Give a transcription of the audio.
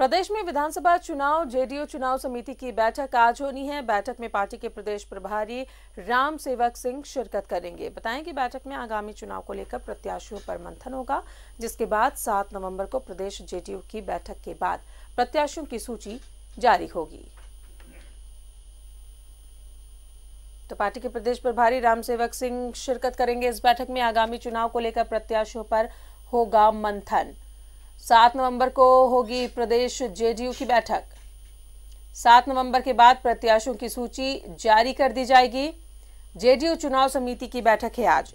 प्रदेश में विधानसभा चुनाव जेडीयू चुनाव समिति की बैठक आज होनी है बैठक में पार्टी के प्रदेश प्रभारी राम सेवक सिंह शिरकत करेंगे बताएं कि बैठक में आगामी चुनाव को लेकर प्रत्याशियों पर मंथन होगा जिसके बाद 7 नवंबर को प्रदेश जेडीयू की बैठक के बाद प्रत्याशियों की सूची जारी होगी तो पार्टी के प्रदेश प्रभारी राम सेवक सिंह शिरकत करेंगे इस बैठक में आगामी चुनाव को लेकर प्रत्याशियों पर होगा मंथन सात नवंबर को होगी प्रदेश जेडीयू की बैठक सात नवंबर के बाद प्रत्याशियों की सूची जारी कर दी जाएगी जेडीयू चुनाव समिति की बैठक है आज